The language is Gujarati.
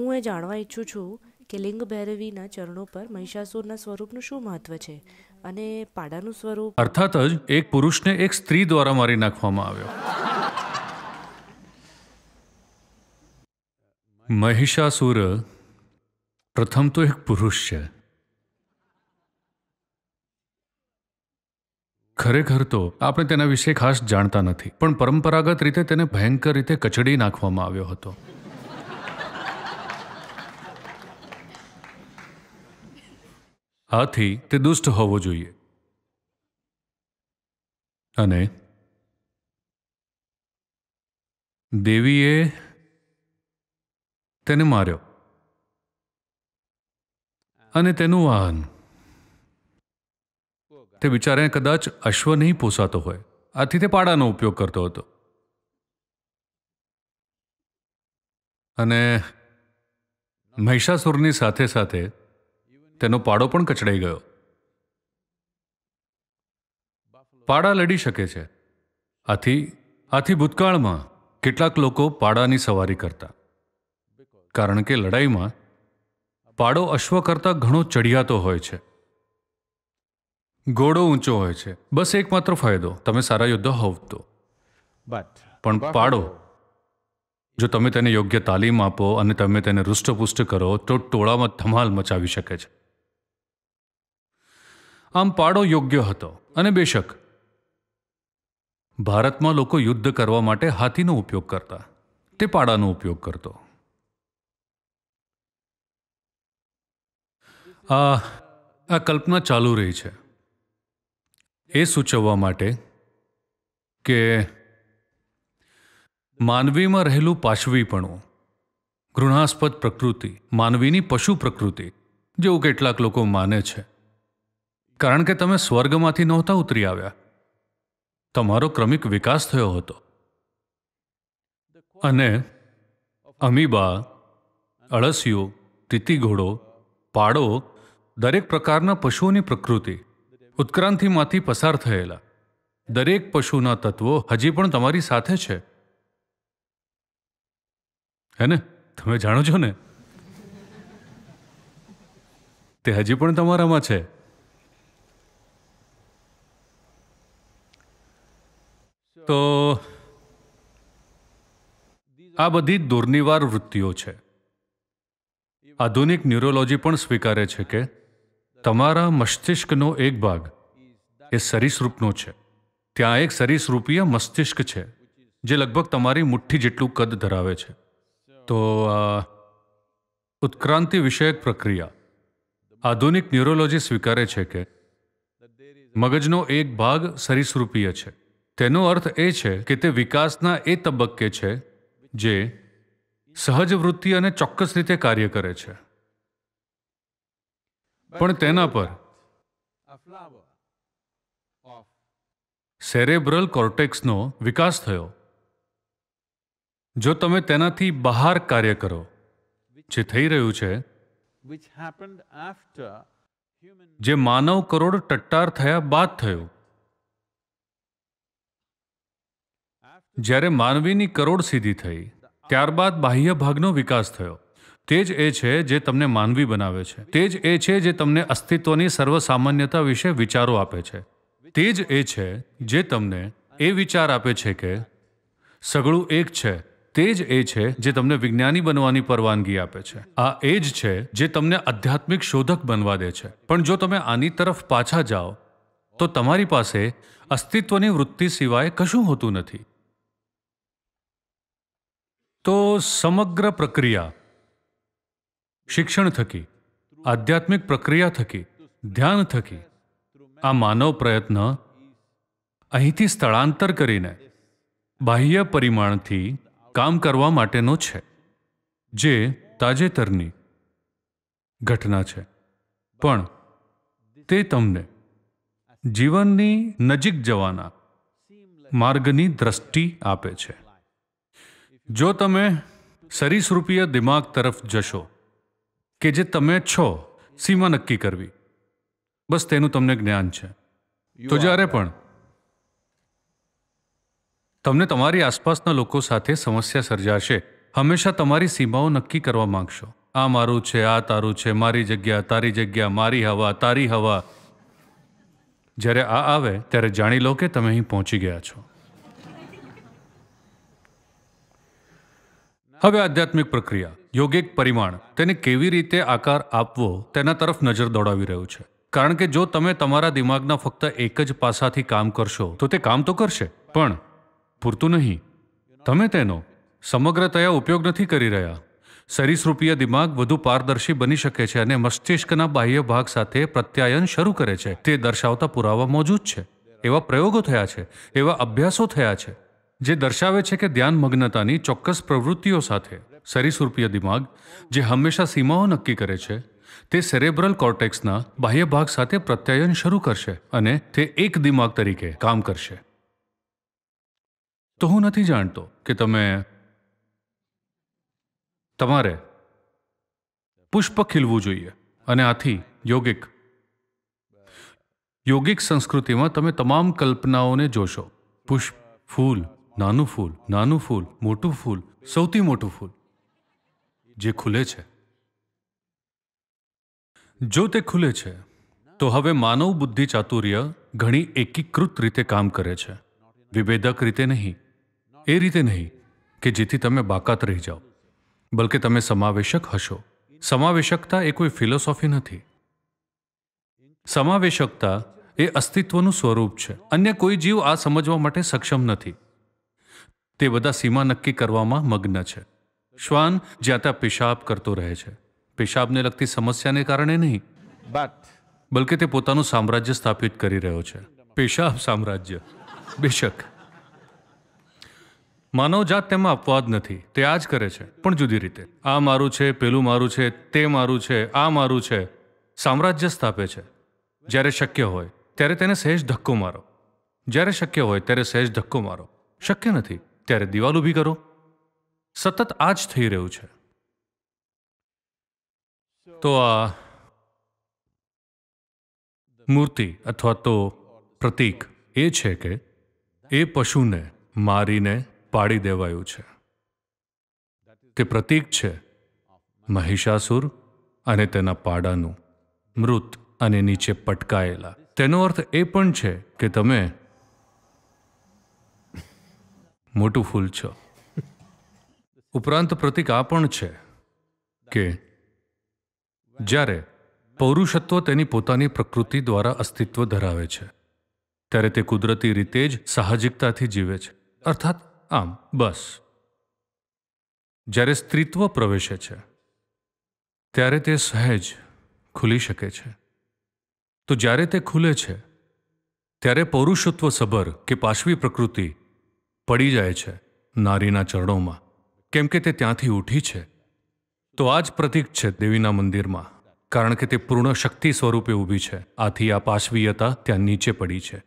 હું એ જાણવા ઈચ્છું છું કે લિંગ ભૈરવીના ચરણો પર મહિષાસુરના સ્વરૂપનું શું મહત્વ છે અને પાડાનું સ્વરૂપ અર્થાત જ એક પુરુષને એક સ્ત્રી દ્વારા મારી નાખવામાં આવ્યો મહિષાસુર પ્રથમ તો એક પુરુષ છે ખરેખર તો આપણે તેના વિશે ખાસ જાણતા નથી પણ પરંપરાગત રીતે તેને ભયંકર રીતે કચડી નાખવામાં આવ્યો હતો આથી તે દુષ્ટ હોવો જોઈએ અને દેવીએ તેને માર્યો અને તેનું વાહન તે બિચારાને કદાચ અશ્વ નહીં પોસાતો હોય આથી તે પાડાનો ઉપયોગ કરતો હતો અને મહિષાસુરની સાથે સાથે તેનો પાડો પણ કચડાઈ ગયો પાડા લડી શકે છે આથી આથી ભૂતકાળમાં કેટલાક લોકો પાડાની સવારી કરતા કારણ કે લડાઈમાં પાડો અશ્વ કરતાં ઘણો ચડિયાતો હોય છે ઘોડો ઊંચો હોય છે બસ એકમાત્ર ફાયદો તમે સારા યોદ્ધા હોવ તો પણ પાડો જો તમે તેને યોગ્ય તાલીમ આપો અને તમે તેને હૃષ્ટપુષ્ટ કરો તો ટોળામાં ધમાલ મચાવી શકે છે આમ પાડો યોગ્ય હતો અને બેશક ભારતમાં લોકો યુદ્ધ કરવા માટે હાથીનો ઉપયોગ કરતા તે પાડાનો ઉપયોગ કરતો આ આ કલ્પના ચાલુ રહી છે એ સૂચવવા માટે કે માનવીમાં રહેલું પાશવીપણું ઘૃણાસ્પદ પ્રકૃતિ માનવીની પશુ પ્રકૃતિ જેવું કેટલાક લોકો માને છે કારણ કે તમે સ્વર્ગમાંથી નહોતા ઉતરી આવ્યા તમારો ક્રમિક વિકાસ થયો હતો અને અમીબા અળસિયું તિતિઘોડો પાડો દરેક પ્રકારના પશુઓની પ્રકૃતિ ઉત્ક્રાંતિમાંથી પસાર થયેલા દરેક પશુના તત્વો હજી પણ તમારી સાથે છે હે ને તમે જાણો છો ને તે હજી પણ તમારામાં છે તો આ બધી દુર્નિવાર વૃત્તિઓ છે આધુનિક ન્યુરોલોજી પણ સ્વીકારે છે કે તમારા મસ્તિષ્કનો એક ભાગ એ સરીસૃપનો છે ત્યાં એક સરીસૃપીય મસ્તિષ્ક છે જે લગભગ તમારી મુઠ્ઠી જેટલું કદ ધરાવે છે તો ઉત્ક્રાંતિ વિષયક પ્રક્રિયા આધુનિક ન્યુરોલોજી સ્વીકારે છે કે મગજનો એક ભાગ સરીસૃપીય છે તેનો અર્થ એ છે કે તે વિકાસના એ તબક્કે છે જે સહજ વૃત્તિ અને ચોક્કસ રીતે કાર્ય કરે છે પણ તેના પર સેરેબ્રલ કોર્ટેક્સનો વિકાસ થયો જો તમે તેનાથી બહાર કાર્ય કરો જે થઈ રહ્યું છે જે માનવ કરોડ ટટ્ટાર થયા બાદ થયું જ્યારે માનવીની કરોડ સીધી થઈ ત્યારબાદ બાહ્ય ભાગનો વિકાસ થયો તે જ એ છે જે તમને માનવી બનાવે છે તે જ એ છે જે તમને અસ્તિત્વની સર્વસામાન્યતા વિશે વિચારો આપે છે તે જ એ છે જે તમને એ વિચાર આપે છે કે સગળું એક છે તે જ એ છે જે તમને વિજ્ઞાની બનવાની પરવાનગી આપે છે આ એ જ છે જે તમને આધ્યાત્મિક શોધક બનવા દે છે પણ જો તમે આની તરફ પાછા જાઓ તો તમારી પાસે અસ્તિત્વની વૃત્તિ સિવાય કશું હોતું નથી તો સમગ્ર પ્રક્રિયા શિક્ષણ થકી આધ્યાત્મિક પ્રક્રિયા થકી ધ્યાન થકી આ માનવ પ્રયત્ન અહીંથી સ્થળાંતર કરીને બાહ્ય પરિમાણથી કામ કરવા માટેનો છે જે તાજેતરની ઘટના છે પણ તે તમને જીવનની નજીક જવાના માર્ગની દ્રષ્ટિ આપે છે જો તમે સરીસૃપીય દિમાગ તરફ જશો કે જે તમે છો સીમા નક્કી કરવી બસ તેનું તમને જ્ઞાન છે તો જ્યારે પણ તમને તમારી આસપાસના લોકો સાથે સમસ્યા સર્જાશે હંમેશા તમારી સીમાઓ નક્કી કરવા માંગશો આ મારું છે આ તારું છે મારી જગ્યા તારી જગ્યા મારી હવા તારી હવા જ્યારે આ આવે ત્યારે જાણી લો કે તમે અહીં પહોંચી ગયા છો હવે આધ્યાત્મિક પ્રક્રિયા યોગિક પરિમાણ તેને કેવી રીતે આકાર આપવો તેના તરફ નજર દોડાવી રહ્યું છે કારણ કે જો તમે તમારા દિમાગના ફક્ત એક જ પાસાથી કામ કરશો તો તે કામ તો કરશે પણ પૂરતું નહીં તમે તેનો સમગ્રતયા ઉપયોગ નથી કરી રહ્યા સરીસૃપીય દિમાગ વધુ પારદર્શી બની શકે છે અને મસ્તિષ્કના બાહ્ય ભાગ સાથે પ્રત્યાયન શરૂ કરે છે તે દર્શાવતા પુરાવા મોજૂદ છે એવા પ્રયોગો થયા છે એવા અભ્યાસો થયા છે જે દર્શાવે છે કે ધ્યાનમગ્નતાની ચોક્કસ પ્રવૃત્તિઓ સાથે સરીસૃપીય દિમાગ જે હંમેશા સીમાઓ નક્કી કરે છે તે સેરેબ્રલ કોર્ટેક્સના બાહ્ય ભાગ સાથે પ્રત્યાયન શરૂ કરશે અને તે એક દિમાગ તરીકે કામ કરશે તો હું નથી જાણતો કે તમે તમારે પુષ્પ ખીલવું જોઈએ અને આથી યોગિક યોગિક સંસ્કૃતિમાં તમે તમામ કલ્પનાઓને જોશો પુષ્પ ફૂલ નાનું ફૂલ નાનું ફૂલ મોટું ફૂલ સૌથી મોટું ફૂલ જે ખુલે છે જો તે ખુલે છે તો હવે માનવ બુદ્ધિ ચાતુર્ય ઘણી એકીકૃત રીતે કામ કરે છે વિભેદક રીતે નહીં એ રીતે નહીં કે જેથી તમે બાકાત રહી જાઓ બલકે તમે સમાવેશક હશો સમાવેશકતા એ કોઈ ફિલોસોફી નથી સમાવેશકતા એ અસ્તિત્વનું સ્વરૂપ છે અન્ય કોઈ જીવ આ સમજવા માટે સક્ષમ નથી તે બધા સીમા નક્કી કરવામાં મગ્ન છે શ્વાન જ્યાં ત્યાં પેશાબ કરતો રહે છે પેશાબને લગતી સમસ્યાને કારણે નહીં બટ બલકે તે પોતાનું સામ્રાજ્ય સ્થાપિત કરી રહ્યો છે પેશાબ સામ્રાજ્ય બેશક માનવજાત તેમાં અપવાદ નથી તે આ જ કરે છે પણ જુદી રીતે આ મારું છે પેલું મારું છે તે મારું છે આ મારું છે સામ્રાજ્ય સ્થાપે છે જ્યારે શક્ય હોય ત્યારે તેને સહેજ ધક્કો મારો જ્યારે શક્ય હોય ત્યારે સહેજ ધક્કો મારો શક્ય નથી ત્યારે દિવાલ ઊભી કરો સતત આ જ થઈ રહ્યું છે તો આ મૂર્તિ અથવા તો પ્રતીક એ છે કે એ પશુને મારીને પાડી દેવાયું છે તે પ્રતીક છે મહિષાસુર અને તેના પાડાનું મૃત અને નીચે પટકાયેલા તેનો અર્થ એ પણ છે કે તમે મોટું ફૂલ છો ઉપરાંત પ્રતિક આ પણ છે કે જ્યારે પૌરુષત્વ તેની પોતાની પ્રકૃતિ દ્વારા અસ્તિત્વ ધરાવે છે ત્યારે તે કુદરતી રીતે જ સાહજિકતાથી જીવે છે અર્થાત આમ બસ જ્યારે સ્ત્રીત્વ પ્રવેશે છે ત્યારે તે સહેજ ખુલી શકે છે તો જ્યારે તે ખુલે છે ત્યારે પૌરુષત્વ સભર કે પાશવી પ્રકૃતિ પડી જાય છે નારીના ચરણોમાં કેમ કે તે ત્યાંથી ઉઠી છે તો આ જ પ્રતીક છે દેવીના મંદિરમાં કારણ કે તે પૂર્ણ શક્તિ સ્વરૂપે ઊભી છે આથી આ પાશવીયતા ત્યાં નીચે પડી છે